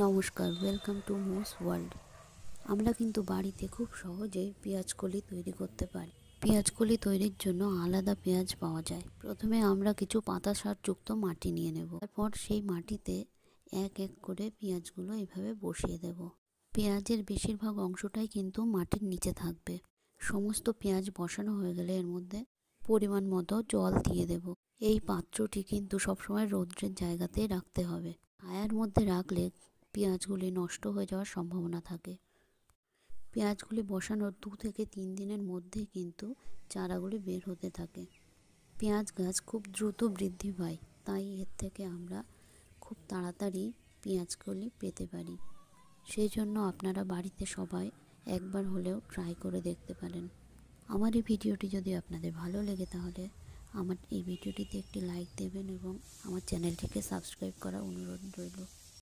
নমস্কার welcome to মোস world আমরা কিন্তু বাড়িতে খুব সহজে পেঁয়াজ কলি তৈরি করতে পারি পেঁয়াজ কলি তৈরির জন্য আলাদা পেঁয়াজ পাওয়া যায় প্রথমে আমরা কিছু পাতা সারযুক্ত মাটি নিয়ে নেব তারপর সেই মাটিতে এক এক করে পেঁয়াজগুলো এভাবে বসিয়ে দেব পেঁয়াজের বেশিরভাগ অংশটাই কিন্তু মাটির নিচে থাকবে সমস্ত পেঁয়াজ বসানো হয়ে গেলে এর মধ্যে পরিমাণ মতো জল দিয়ে দেব এই পাত্রটি কিন্তু সবসময় রৌদ্রের জায়গাতেই রাখতে হবে আয়ার মধ্যে রাখলে পেঁয়াজগুলি নষ্ট হয়ে যাওয়ার সম্ভাবনা থাকে পেঁয়াজগুলি বসানোর দু থেকে তিন দিনের মধ্যে কিন্তু চারাগুলি বের হতে থাকে পেঁয়াজ গাছ খুব দ্রুত বৃদ্ধি পায় তাই এর থেকে আমরা খুব তাড়াতাড়ি পেঁয়াজগুলি পেতে পারি সেই জন্য আপনারা বাড়িতে সবাই একবার হলেও ট্রাই করে দেখতে পারেন আমার এই ভিডিওটি যদি আপনাদের ভালো লেগে তাহলে আমার এই ভিডিওটিতে একটি লাইক দেবেন এবং আমার চ্যানেলটিকে সাবস্ক্রাইব করার অনুরোধ রইল